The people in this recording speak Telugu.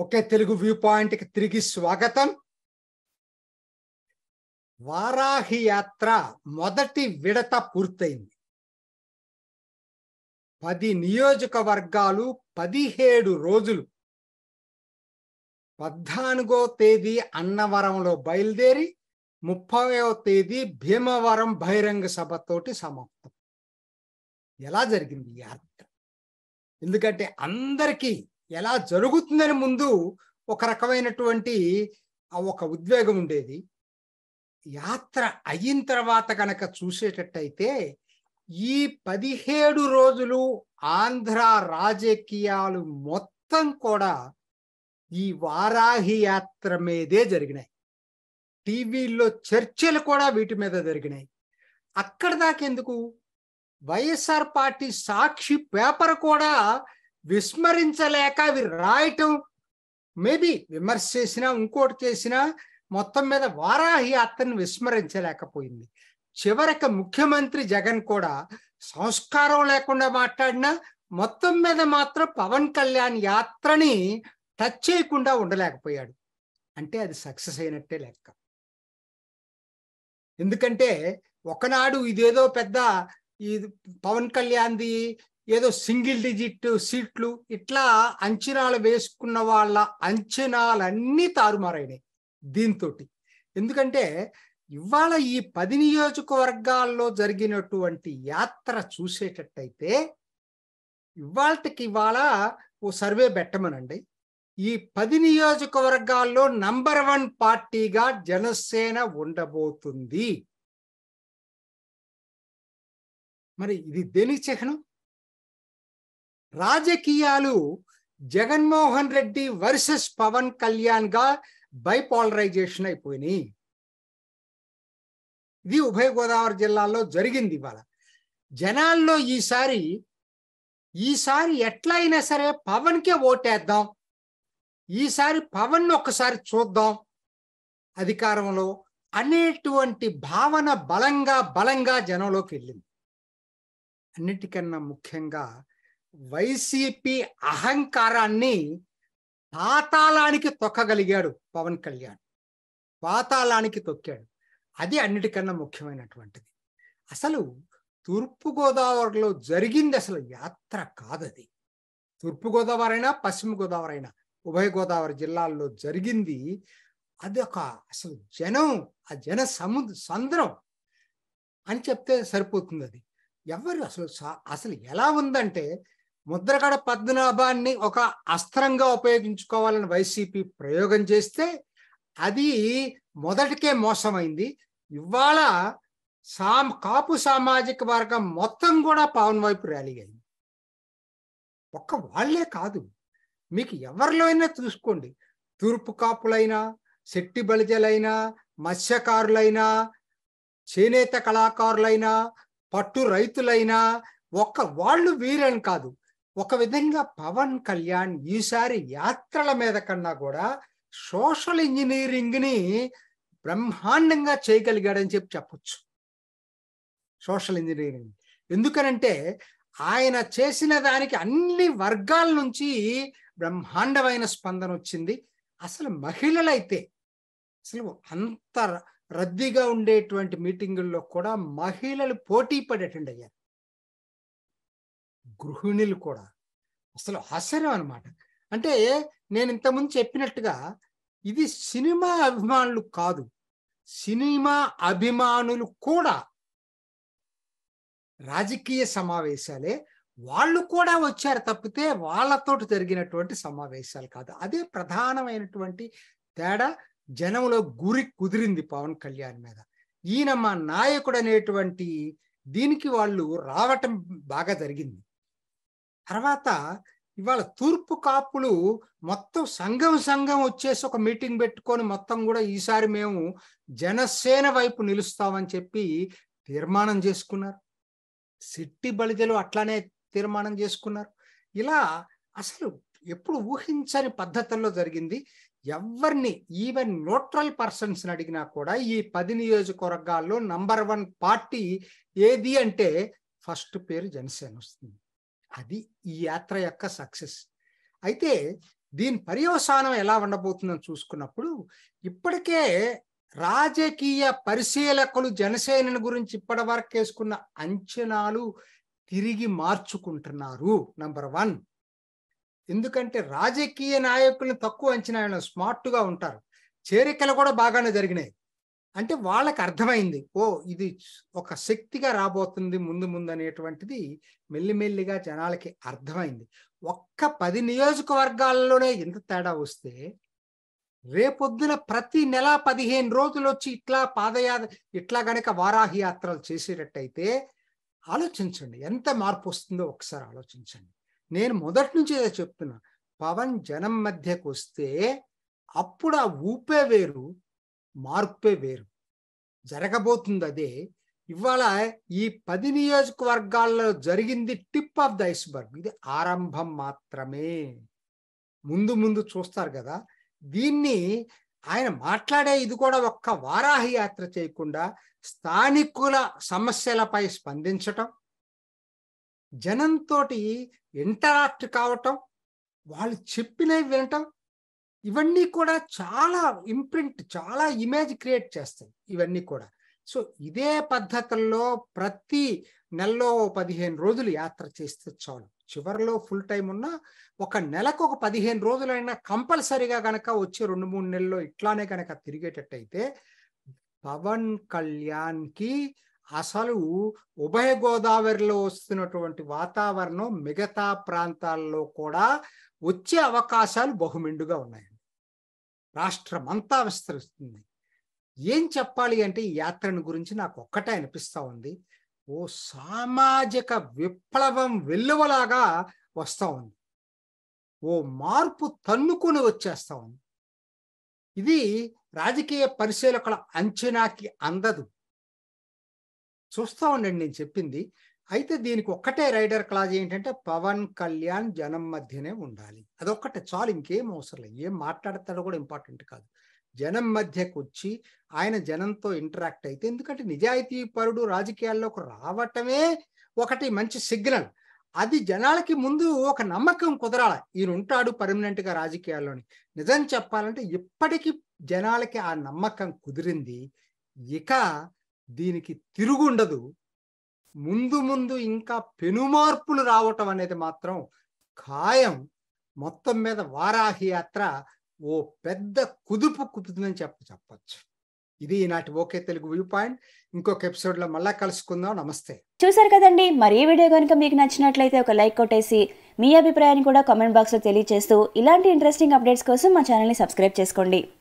ఒకే తెలుగు వ్యూ పాయింట్కి తిరిగి స్వాగతం వారాహి యాత్ర మొదటి విడత పూర్తయింది పది నియోజకవర్గాలు పదిహేడు రోజులు పద్నాలుగో తేదీ అన్నవరంలో బయలుదేరి ముప్పైవ తేదీ భీమవరం బహిరంగ సభతోటి సమాప్తం ఎలా జరిగింది యాత్ర ఎందుకంటే అందరికీ ఎలా జరుగుతుందని ముందు ఒక రకమైనటువంటి ఒక ఉద్వేగం ఉండేది యాత్ర అయిన తర్వాత కనుక చూసేటట్టయితే ఈ పదిహేడు రోజులు ఆంధ్ర రాజకీయాలు మొత్తం కూడా ఈ వారాహి యాత్ర మీదే జరిగినాయి టీవీల్లో చర్చలు కూడా వీటి మీద జరిగినాయి అక్కడ దాకెందుకు వైఎస్ఆర్ పార్టీ సాక్షి పేపర్ కూడా విస్మరించలేక అవి రాయటం మేబీ విమర్శ చేసినా ఇంకోటి చేసినా మొత్తం మీద వారాహి అతన్ని విస్మరించలేకపోయింది చివరికి ముఖ్యమంత్రి జగన్ కూడా సంస్కారం లేకుండా మాట్లాడినా మొత్తం మీద మాత్రం పవన్ కళ్యాణ్ యాత్రని టచ్ చేయకుండా ఉండలేకపోయాడు అంటే అది సక్సెస్ అయినట్టే లెక్క ఎందుకంటే ఒకనాడు ఇదేదో పెద్ద ఈ పవన్ కళ్యాణ్ది ఏదో సింగిల్ డిజిట్ సీట్లు ఇట్లా అంచనాలు వేసుకున్న వాళ్ళ అంచనాలన్నీ తారుమారైనాయి దీంతో ఎందుకంటే ఇవాళ ఈ పది నియోజకవర్గాల్లో జరిగినటువంటి యాత్ర చూసేటట్టయితే ఇవాళకి ఇవాళ ఓ సర్వే పెట్టమనండి ఈ పది నియోజకవర్గాల్లో నంబర్ వన్ పార్టీగా జనసేన ఉండబోతుంది మరి ఇది దేనికి చిహ్నం రాజకీయాలు జగన్మోహన్ రెడ్డి వర్సెస్ పవన్ కళ్యాణ్ గా బైపాలరైజేషన్ అయిపోయినాయి ఇది ఉభయ గోదావరి జిల్లాలో జరిగింది ఇవాళ జనాల్లో ఈసారి ఈసారి అయినా సరే పవన్కే ఓటేద్దాం ఈసారి పవన్ ఒక్కసారి చూద్దాం అధికారంలో అనేటువంటి భావన బలంగా బలంగా జనంలోకి వెళ్ళింది అన్నిటికన్నా ముఖ్యంగా వైసీపీ అహంకారాన్ని పాతాళానికి తొక్కగలిగాడు పవన్ కళ్యాణ్ పాతాళానికి తొక్కాడు అది అన్నిటికన్నా ముఖ్యమైనటువంటిది అసలు తూర్పుగోదావరిలో జరిగింది అసలు యాత్ర కాదది తూర్పుగోదావరి అయినా పశ్చిమ గోదావరి అయినా ఉభయ గోదావరి జిల్లాల్లో జరిగింది అది ఒక అసలు జనం ఆ జన సముద్ర సంద్రం అని చెప్తే సరిపోతుంది అది ఎవరు అసలు అసలు ఎలా ఉందంటే ముద్రగడ పద్మనాభాన్ని ఒక అస్త్రంగా ఉపయోగించుకోవాలని వైసీపీ ప్రయోగం చేస్తే అది మొదటికే మోసమైంది ఇవాళ సాం కాపు సామాజిక వర్గం మొత్తం కూడా పవన్ వైపు ర్యాలీ అయింది ఒక్క వాళ్లే కాదు మీకు ఎవరిలో అయినా చూసుకోండి తూర్పు కాపులైనా శెట్టి బలిజలైనా మత్స్యకారులైనా చేనేత కళాకారులైనా పట్టు రైతులైనా ఒక్క వాళ్ళు వీరని కాదు ఒక విధంగా పవన్ కళ్యాణ్ ఈసారి యాత్రల మీద కన్నా కూడా సోషల్ ఇంజనీరింగ్ ని బ్రహ్మాండంగా చేయగలిగాడని చెప్పి చెప్పచ్చు సోషల్ ఇంజనీరింగ్ ఎందుకనంటే ఆయన చేసిన దానికి అన్ని వర్గాల నుంచి బ్రహ్మాండమైన స్పందన వచ్చింది అసలు మహిళలైతే అసలు అంత రద్దీగా ఉండేటువంటి మీటింగుల్లో కూడా మహిళలు పోటీ పడి అటెండ్ అయ్యారు గృహిణులు కూడా అసలు ఆశ్చర్యం అనమాట అంటే నేను ఇంతకుముందు చెప్పినట్టుగా ఇది సినిమా అభిమానులు కాదు సినిమా అభిమానులు కూడా రాజకీయ సమావేశాలే వాళ్ళు కూడా వచ్చారు తప్పితే వాళ్ళతో జరిగినటువంటి సమావేశాలు కాదు అదే ప్రధానమైనటువంటి తేడా జనంలో గురి కుదిరింది పవన్ కళ్యాణ్ మీద ఈయన మా నాయకుడు అనేటువంటి దీనికి వాళ్ళు రావటం బాగా జరిగింది తర్వాత ఇవాళ తూర్పు కాపులు మొత్తం సంఘం సంఘం వచ్చేసి ఒక మీటింగ్ పెట్టుకొని మొత్తం కూడా ఈసారి మేము జనసేన వైపు నిలుస్తామని చెప్పి తీర్మానం చేసుకున్నారు సిట్టి బలిదలు అట్లానే తీర్మానం చేసుకున్నారు ఇలా అసలు ఎప్పుడు ఊహించని పద్ధతుల్లో జరిగింది ఎవరిని ఈవెన్ న్యూట్రల్ పర్సన్స్ని అడిగినా కూడా ఈ పది నియోజకవర్గాల్లో నంబర్ వన్ పార్టీ ఏది అంటే ఫస్ట్ పేరు జనసేన వస్తుంది అది ఈ యాత్ర యొక్క సక్సెస్ అయితే దీని పర్యవసానం ఎలా ఉండబోతుందని చూసుకున్నప్పుడు ఇప్పటికే రాజకీయ పరిశీలకులు జనసేనని గురించి ఇప్పటి వరకు వేసుకున్న అంచనాలు తిరిగి మార్చుకుంటున్నారు నంబర్ వన్ ఎందుకంటే రాజకీయ నాయకులను తక్కువ అంచనా స్మార్ట్గా ఉంటారు చేరికలు కూడా బాగానే జరిగినాయి అంటే వాళ్ళకి అర్థమైంది ఓ ఇది ఒక శక్తిగా రాబోతుంది ముందు ముందు అనేటువంటిది మెల్లిమెల్లిగా జనాలకి అర్థమైంది ఒక్క పది నియోజకవర్గాల్లోనే ఎంత తేడా వస్తే రేపొద్దున ప్రతి నెల పదిహేను రోజులు వచ్చి ఇట్లా పాదయాత్ర ఇట్లా గనక వారాహి యాత్రలు చేసేటట్టయితే ఆలోచించండి ఎంత మార్పు వస్తుందో ఒకసారి ఆలోచించండి నేను మొదటి నుంచి చెప్తున్నా పవన్ జనం మధ్యకు వస్తే అప్పుడు ఆ ఊపే వేరు మార్పే వేరు జరగబోతుంది అదే ఇవాళ ఈ పది నియోజకవర్గాల్లో జరిగింది టిప్ ఆఫ్ ద ఐస్బర్గ్ ఇది ఆరంభం మాత్రమే ముందు ముందు చూస్తారు కదా దీన్ని ఆయన మాట్లాడే ఇది కూడా ఒక్క వారాహి యాత్ర చేయకుండా స్థానికుల సమస్యలపై స్పందించటం జనంతోటి ఇంటరాక్ట్ కావటం వాళ్ళు చెప్పినవి వినటం ఇవన్నీ కూడా చాలా ఇంప్రింట్ చాలా ఇమేజ్ క్రియేట్ చేస్తాయి ఇవన్నీ కూడా సో ఇదే పద్ధతుల్లో ప్రతి నెలలో పదిహేను రోజులు యాత్ర చేస్తే చాలు చివరిలో ఫుల్ టైం ఉన్న ఒక నెలకు ఒక పదిహేను రోజులైనా కంపల్సరీగా కనుక వచ్చే రెండు మూడు నెలల్లో ఇట్లానే కనుక తిరిగేటట్టయితే పవన్ కళ్యాణ్కి అసలు ఉభయ గోదావరిలో వస్తున్నటువంటి వాతావరణం మిగతా ప్రాంతాల్లో కూడా వచ్చే అవకాశాలు బహుమిండుగా ఉన్నాయి రాష్ట్రం అంతా విస్తరిస్తుంది ఏం చెప్పాలి అంటే ఈ యాత్రను గురించి నాకు ఒక్కటే అనిపిస్తూ ఉంది ఓ సామాజిక విప్లవం వెల్లువలాగా వస్తూ ఉంది ఓ మార్పు తన్నుకొని వచ్చేస్తూ ఉంది ఇది రాజకీయ పరిశీలకుల అంచనాకి అందదు చూస్తూ ఉండండి నేను చెప్పింది అయితే దీనికి ఒక్కటే రైడర్ క్లాజ్ ఏంటంటే పవన్ కళ్యాణ్ జనం మధ్యనే ఉండాలి అదొక్కటే చాలు ఇంకేం అవసరం లేదు ఏం మాట్లాడతాడో కూడా ఇంపార్టెంట్ కాదు జనం మధ్యకు వచ్చి ఆయన జనంతో ఇంటరాక్ట్ అయితే ఎందుకంటే నిజాయితీ పరుడు రాజకీయాల్లోకి రావటమే ఒకటి మంచి సిగ్నల్ అది జనాలకి ముందు ఒక నమ్మకం కుదరాల ఈయన ఉంటాడు పర్మనెంట్గా రాజకీయాల్లోని నిజం చెప్పాలంటే ఇప్పటికీ జనాలకి ఆ నమ్మకం కుదిరింది ఇక దీనికి తిరుగుండదు ముందు ముందు ఇంకా పెనుమార్పులు రావటం అనేది మాత్రం ఖాయం మొత్తం మీద వారాహి యాత్ర ఓ పెద్ద కుదుపు కుదుతుందని చెప్ప చెప్పచ్చు ఇది ఈనాటి ఓకే తెలుగు వ్యూ పాయింట్ ఇంకొక ఎపిసోడ్ లో మళ్ళా కలుసుకుందాం నమస్తే చూసారు కదండి మరి ఈ వీడియో కనుక మీకు నచ్చినట్లయితే ఒక లైక్ కొట్టేసి మీ అభిప్రాయాన్ని కూడా కామెంట్ బాక్స్ లో తెలియజేస్తూ ఇలాంటి ఇంట్రెస్టింగ్ అప్డేట్స్ కోసం మా ఛానల్ని సబ్స్క్రైబ్ చేసుకోండి